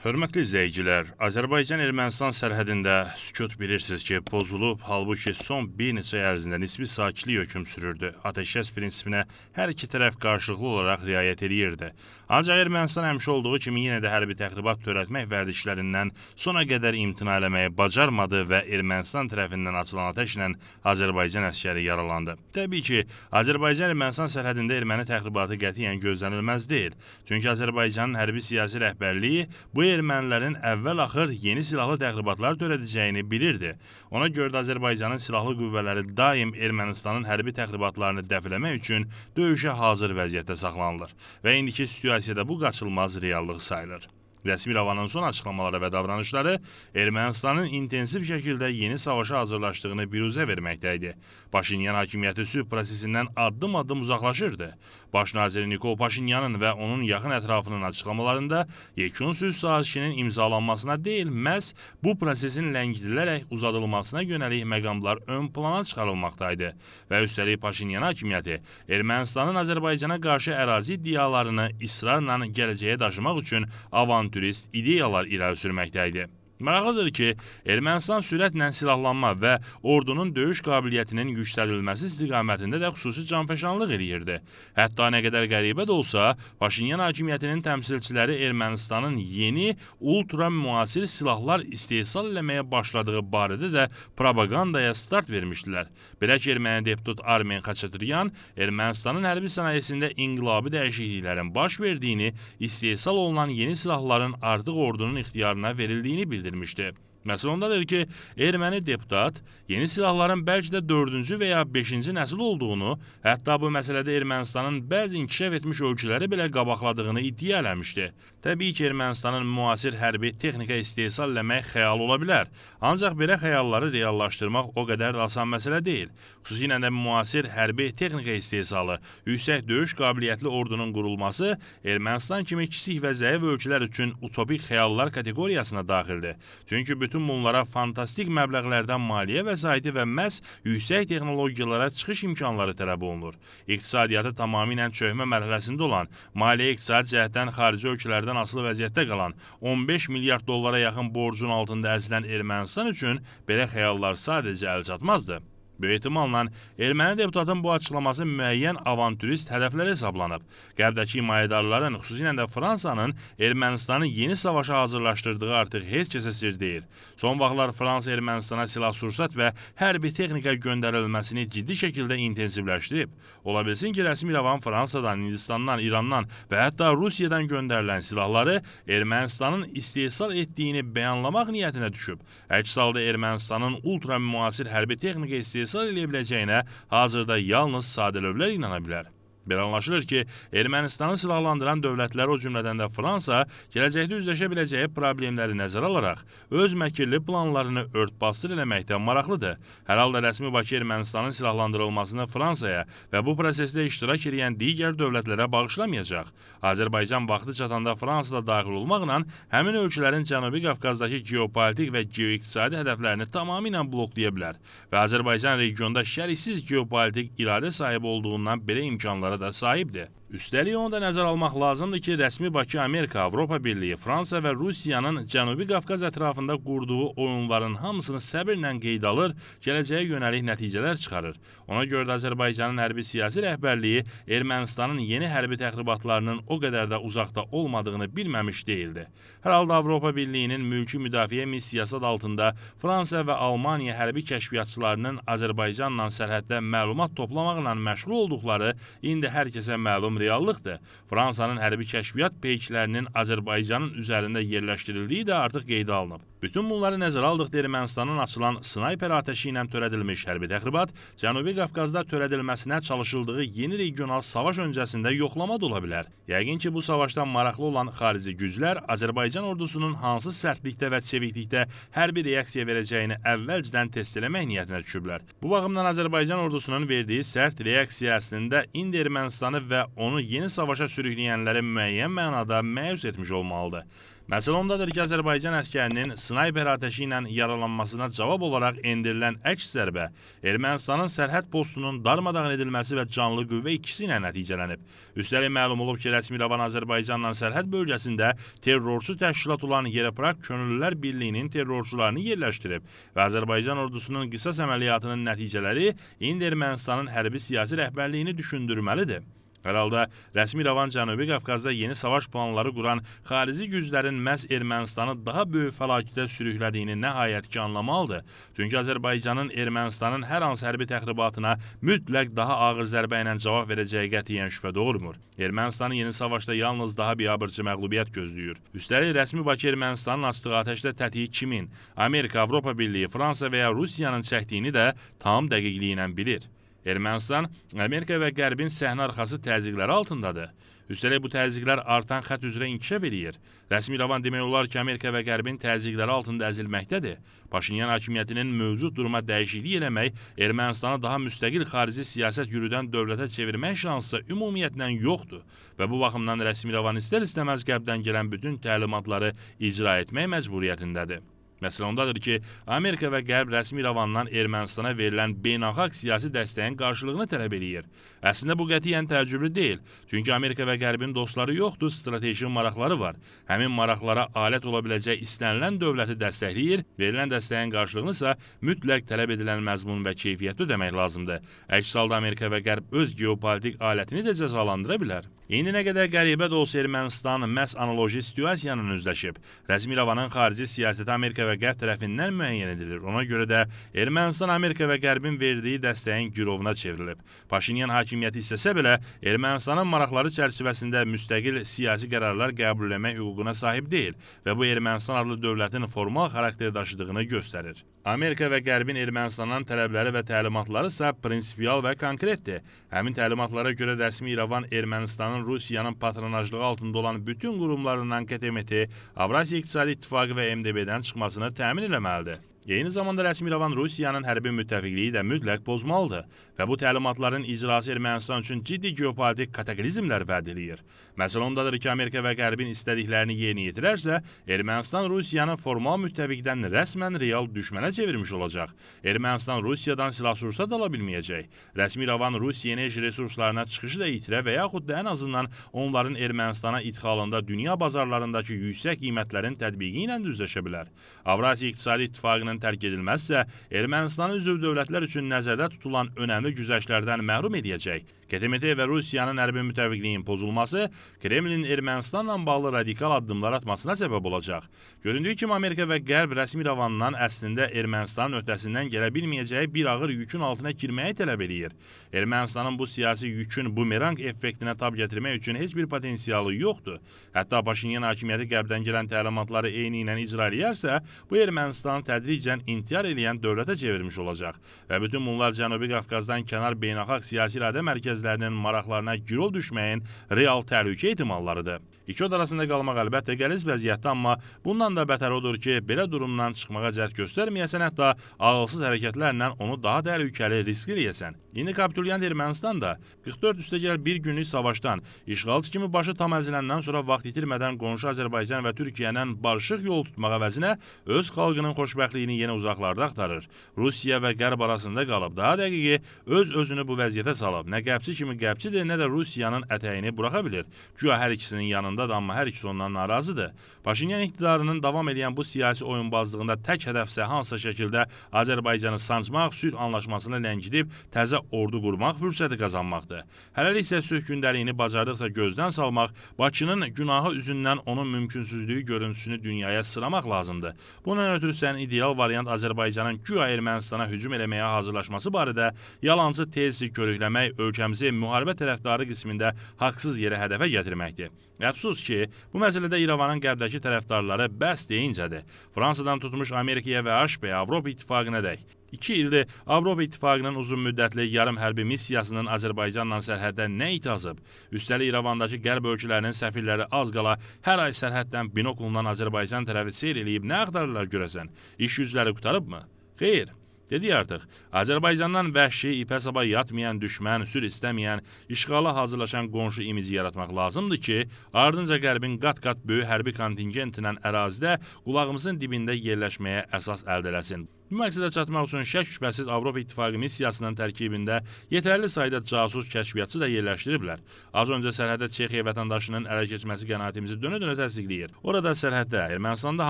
Hörmətli izləyicilər, Azərbaycan-Ermənistan sərhədində sükut bilirsiniz ki, pozulub, halbuki son bir neçə ərzində nisbi sakitlik hökm sürürdü. Ateşkəs prinsipinə hər iki tərəf qarşılıqlı olaraq riayət edirdi. Ancaq Ermənistan həmişə olduğu kimi yenə də hərbi təxribat törətmək vərdişlərindən sona qədər imtina eləməyi bacarmadı və Ermənistan tərəfindən açılan ateşlə Azərbaycan əskəri yaralandı. Təbii ki, Azərbaycan-Ermənistan sərhədində erməni təxribatı qətiyyən gözlənilməz deyil. Çünki Azərbaycanın hərbi siyasi rəhbərliyi bu ermənilərin əvvəl-axır yeni silahlı təxribatlar törədəcəyini bilirdi. Ona görə də Azərbaycanın silahlı qüvvələri daim Ermənistanın hərbi təxribatlarını dəfləmək üçün döyüşə hazır vəziyyətdə saxlanılır və indiki situasiyada bu qaçılmaz reallıq sayılır. Rəsmi İrəvanın son açıqlamaları və davranışları Ermənistanın intensiv şəkildə yeni savaşa hazırlaşdığını biruzə verməkdə idi. Paşinyan hakimiyyəti sülh prosesindən addım-addım uzaqlaşırdı. Baş nazir Nikol Paşinyanın və onun yaxın ətrafının açıqlamalarında yekun sülh sazişinin imzalanmasına deyil, məhz bu prosesin ləngidilərək uzadılmasına yönəlik məqamlar ön plana çıxarılmaqdaydı və üstəlik Paşinyan hakimiyyəti Ermənistanın Azərbaycana qarşı ərazi iddialarını israrla gələcəyə daşımaq üçün avantajlı atılan sürrealist ideyalar irəli sürməkdə idi. Maraqlıdır ki, Ermənistan sürətlə silahlanma və ordunun döyüş qabiliyyətinin gücləndirilməsi istiqamətində də xüsusi canfəşanlıq eləyirdi. Hətta nə qədər qəribə də olsa, Paşinyan hakimiyyətinin təmsilçiləri Ermənistanın yeni ultra müasir silahlar istehsal eləməyə başladığı barədə də propagandaya start vermişdilər. Belə ki, erməni deputat Armen Xaçatryan Ermənistanın hərbi sənayesində inqilabi dəyişikliklərin baş verdiyini, istehsal olunan yeni silahların artıq ordunun ixtiyarına verildiyini bildirdi. değerlendirmişti. Məsələ ondadır ki, erməni deputat yeni silahların bəlkə də dördüncü və ya beşinci nəsil olduğunu, hətta bu məsələdə Ermənistanın bəzi inkişaf etmiş ölkələri belə qabaqladığını iddia eləmişdi. Təbii ki, Ermənistanın müasir hərbi texnika istehsal eləmək xəyal ola bilər, ancaq belə xəyalları reallaşdırmaq o qədər də asan məsələ deyil. Xüsusilə də müasir hərbi texnika istehsalı, yüksək döyüş qabiliyyətli ordunun qurulması Ermənistan kimi kiçik və zəif ölkələr üçün utopik xəyallar kateqoriyasına daxildir. Çünki bütün bütün bunlara fantastik məbləğlərdən maliyyə vəsaiti və məhz yüksək texnologiyalara çıxış imkanları tələb olunur. İqtisadiyyatı tamamilə çöhmə mərhələsində olan, maliyyə iqtisadi cəhətdən xarici ölkələrdən asılı vəziyyətdə qalan, 15 milyard dollara yaxın borcun altında əzilən Ermənistan üçün belə xəyallar sadəcə əl çatmazdı. Böyük ehtimalla erməni deputatın bu açıqlaması müəyyən avanturist hədəflər hesablanıb. Qərbdəki himayədarların, xüsusilə də Fransanın Ermənistanı yeni savaşa hazırlaşdırdığı artıq heç kəsə sir deyil. Son vaxtlar Fransa Ermənistana silah-sursat və hərbi texnika göndərilməsini ciddi şəkildə intensivləşdirib. Ola bilsin ki, rəsmi İrəvan Fransadan, Hindistandan, İrandan və hətta Rusiyadan göndərilən silahları Ermənistanın istehsal etdiyini bəyanlamaq niyyətinə düşüb. Əks halda Ermənistanın ultra müasir hərbi texnika istehsalı istehsal eləyə biləcəyinə hazırda yalnız sadəlövlər inana bilər. Belə anlaşılır ki, Ermənistanı silahlandıran dövlətlər, o cümlədən də Fransa, gələcəkdə üzləşə biləcəyi problemləri nəzərə alaraq öz məkirli planlarını örtbasdır eləməkdən maraqlıdır. Hər halda rəsmi Bakı Ermənistanın silahlandırılmasını Fransaya və bu prosesdə iştirak edən digər dövlətlərə bağışlamayacaq. Azərbaycan vaxtı çatanda Fransada daxil olmaqla həmin ölkələrin Cənubi Qafqazdakı geopolitik və geoiqtisadi hədəflərini tamamilə bloklaya bilər və Azərbaycan regionda şəriksiz geopolitik iradə sahibi olduğundan belə imkanlara da sahip Üstəlik onu da nəzərə almaq lazımdır ki, rəsmi Bakı Amerika, Avropa Birliyi, Fransa və Rusiyanın Cənubi Qafqaz ətrafında qurduğu oyunların hamısını səbirlə qeyd alır, gələcəyə yönəlik nəticələr çıxarır. Ona görə də Azərbaycanın hərbi siyasi rəhbərliyi Ermənistanın yeni hərbi təxribatlarının o qədər də uzaqda olmadığını bilməmiş deyildi. Hər halda Avropa Birliyinin mülki müdafiə missiyası adı altında Fransa və Almaniya hərbi kəşfiyyatçılarının Azərbaycanla sərhəddə məlumat toplamaqla məşğul olduqları indi hər kəsə məlum reallıqdır. Fransanın hərbi kəşfiyyat peyklərinin Azərbaycanın üzərində yerləşdirildiyi də artıq qeydə alınıb. Bütün bunları nəzərə aldıqda Ermənistanın açılan snayper atəşi ilə törədilmiş hərbi təxribat Cənubi Qafqazda törədilməsinə çalışıldığı yeni regional savaş öncəsində yoxlama da ola bilər. Yəqin ki, bu savaşdan maraqlı olan xarici güclər Azərbaycan ordusunun hansı sərtlikdə və çeviklikdə hərbi reaksiya verəcəyini əvvəlcədən test eləmək niyyətinə düşüblər. Bu baxımdan Azərbaycan ordusunun verdiyi sərt reaksiya əslində indi Ermənistanı və onun onu yeni savaşa sürükləyənləri müəyyən mənada məyus etmiş olmalıdır. Məsələ ondadır ki, Azərbaycan əskərinin snayper atəşi ilə yaralanmasına cavab olaraq endirilən əks zərbə Ermənistanın sərhəd postunun darmadağın edilməsi və canlı qüvvə ikisi ilə nəticələnib. Üstəlik məlum olub ki, rəsmi Lavan Azərbaycanla sərhəd bölgəsində terrorçu təşkilat olan Yerəpraq Könüllülər Birliyinin terrorçularını yerləşdirib və Azərbaycan ordusunun qisas əməliyyatının nəticələri indi Ermənistanın hərbi siyasi rəhbərliyini düşündürməlidir. Hər halda rəsmi İrəvan Cənubi Qafqazda yeni savaş planları quran xarici güclərin məhz Ermənistanı daha böyük fəlakətə sürüklədiyini nəhayət ki anlamalıdır. Çünki Azərbaycanın Ermənistanın hər hansı hərbi təxribatına mütləq daha ağır zərbə ilə cavab verəcəyi qətiyyən şübhə doğurmur. Ermənistanı yeni savaşda yalnız daha biabırçı məğlubiyyət gözləyir. Üstəlik rəsmi Bakı Ermənistanın açdığı atəşdə tətiyi kimin, Amerika, Avropa Birliyi, Fransa və ya Rusiyanın çəkdiyini də tam dəqiqliyi ilə bilir. Ermənistan Amerika və Qərbin səhnə arxası təzyiqləri altındadır. Üstəlik bu təzyiqlər artan xətt üzrə inkişaf eləyir. Rəsmi İrəvan demək olar ki, Amerika və Qərbin təzyiqləri altında əzilməkdədir. Paşinyan hakimiyyətinin mövcud duruma dəyişiklik eləmək Ermənistanı daha müstəqil xarici siyasət yürüdən dövlətə çevirmək şansı ümumiyyətlə yoxdur və bu baxımdan rəsmi İrəvan istər-istəməz Qərbdən gələn bütün təlimatları icra etmək məcburiyyətindədir. Məsələ ondadır ki, Amerika və Qərb rəsmi İrəvandan Ermənistana verilən beynəlxalq siyasi dəstəyin qarşılığını tələb eləyir. Əslində bu qətiyyən təəccüblü deyil, çünki Amerika və Qərbin dostları yoxdur, strateji maraqları var. Həmin maraqlara alət ola biləcək istənilən dövləti dəstəkləyir, verilən dəstəyin qarşılığını isə mütləq tələb edilən məzmun və keyfiyyəti ödəmək lazımdır. Əks halda Amerika və Qərb öz geopolitik alətini də cəzalandıra bilər. İndinə qədər qəribə də olsa Ermənistan məhz analoji situasiyanın üzləşib. Rəzmirovanın xarici siyasəti Amerika və Qərb tərəfindən müəyyən edilir. Ona görə də Ermənistan Amerika və Qərbin verdiyi dəstəyin girovuna çevrilib. Paşinyan hakimiyyəti istəsə belə Ermənistanın maraqları çərçivəsində müstəqil siyasi qərarlar qəbul etmək hüququna sahib deyil və bu Ermənistan adlı dövlətin formal xarakter daşıdığını göstərir. Amerika və Qərbin Ermənistandan tələbləri və təlimatları isə prinsipial və konkretdir. Həmin təlimatlara görə rəsmi İrəvan Ermənistanın Rusiyanın patronajlığı altında olan bütün qurumlarından KTMT, Avrasiya İqtisadi İttifaqı və MDB-dən çıxmasını təmin etməlidir. Eyni zamanda rəsmi İrəvan Rusiyanın hərbi müttəfiqliyi də mütləq pozmalıdır və bu təlimatların icrası Ermənistan üçün ciddi geopolitik kataklizmlər vəd eləyir. Məsələ ondadır ki, Amerika və Qərbin istədiklərini yerinə yetirərsə, Ermənistan Rusiyanı formal müttəfiqdən rəsmən real düşmənə çevirmiş olacaq. Ermənistan Rusiyadan silah-sursat da ala bilməyəcək. Rəsmi İrəvan Rusiya enerji resurslarına çıxışı da itirə və yaxud da ən azından onların Ermənistana idxalında dünya bazarlarındakı yüksək qiymətlərin tətbiqi ilə düzləşə bilər. Avrasiya İqtisadi İttifaqının qanununun tərk edilməzsə, Ermənistanı üzv dövlətlər üçün nəzərdə tutulan önəmli güzəştlərdən məhrum edəcək. KTMT və Rusiyanın hərbi müttəfiqliyinin pozulması Kremlin Ermənistanla bağlı radikal addımlar atmasına səbəb olacaq. Göründüyü kimi Amerika və Qərb rəsmi davanından əslində Ermənistanın öhdəsindən gələ bilməyəcəyi bir ağır yükün altına girməyi tələb eləyir. Ermənistanın bu siyasi yükün bumerang effektinə tab gətirmək üçün heç bir potensialı yoxdur. Hətta Paşinyan hakimiyyəti Qərbdən gələn təlimatları eyni ilə icra eləyərsə, bu Ermənistanı tədricən intihar eləyən dövlətə çevirmiş olacaq və bütün bunlar Cənubi Qafqazdan kənar beynəlxalq siyasi iradə mərkəzi bəzilərinin maraqlarına girov düşməyin real təhlükə ehtimallarıdır. İki od arasında qalmaq əlbəttə qəliz vəziyyətdir, amma bundan da bətər odur ki, belə durumdan çıxmağa cəhd göstərməyəsən, hətta ağılsız hərəkətlərlə onu daha təhlükəli, riskli eləyəsən. İndi kapitulyant Ermənistan da 44 üstəgəl bir günlük savaşdan, işğalçı kimi başı tam əziləndən sonra vaxt itirmədən qonşu Azərbaycan və Türkiyənin barışıq yol tutmağa əvəzinə öz xalqının xoşbəxtliyini yenə uzaqlarda axtarır. Rusiya və Qərb arasında qalıb, daha dəqiqi öz özünü bu vəziyyətə salıb. Nə qəbçi kimi qəbçidir, nə də Rusiyanın ətəyini buraxa bilir. Güya hər ikisinin yanında da, amma hər ikisi ondan narazıdır. Paşinyan iqtidarının davam edən bu siyasi oyunbazlığında tək hədəfsə hansısa şəkildə Azərbaycanı sancmaq, sülh anlaşmasını ləngidib təzə ordu qurmaq fürsəti qazanmaqdır. Hələlik isə sülh gündəliyini bacardıqca gözdən salmaq, Bakının günahı üzündən onun mümkünsüzlüyü görüntüsünü dünyaya sıramaq lazımdır. Bundan ötürü sən ideal variant Azərbaycanın güya Ermənistana hücum eləməyə hazırlaşması barədə yalancı tezi körükləmək ölkəmizi müharibə tərəfdarı qismində haqsız yerə hədəfə gətirməkdir. Əfsus Onsuz ki, bu məsələdə İrəvanın qərbdəki tərəfdarları bəs deyincədir. Fransadan tutmuş Amerikaya və Avropa, Avropa İttifaqına dək 2 ildir Avropa İttifaqının uzunmüddətli yarım hərbi missiyasının Azərbaycanla sərhəddə nə itazıb? Üstəlik İrəvandakı qərb ölkələrinin səfirləri az qala hər ay sərhəddən binokulundan Azərbaycan tərəfi seyr eləyib nə axtarırlar görəsən? İş yüzləri qutarıbmı? Xeyr. Dedik artıq, Azərbaycandan vəhşi, ipə saba yatmayan düşmən, sülh istəməyən, işğala hazırlaşan qonşu imici yaratmaq lazımdır ki, ardınca Qərbin qat-qat böyük hərbi kontingentindən ərazidə qulağımızın dibində yerləşməyə əsas əldə eləsin. Bu məqsədə çatmaq üçün şək şübhəsiz Avropa İttifaqı missiyasının tərkibində yetərli sayda casus kəşfiyyatçı da yerləşdiriblər. Az öncə sərhəddə Çexiya vətəndaşının ələ keçməsi qənaətimizi dönə-dönə təsdiqləyir. Orada sərhəddə Ermənistanda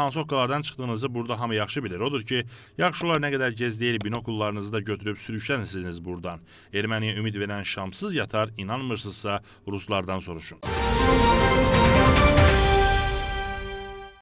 hansı oqqalardan çıxdığınızı burada hamı yaxşı bilir. Odur ki, yaxşılar nə qədər gezdiyir, binokullarınızı da götürüb sürüşlənisiniz buradan. Erməniyə ümid verən şamsız yatar, inanmırsınızsa ruslardan soruşun.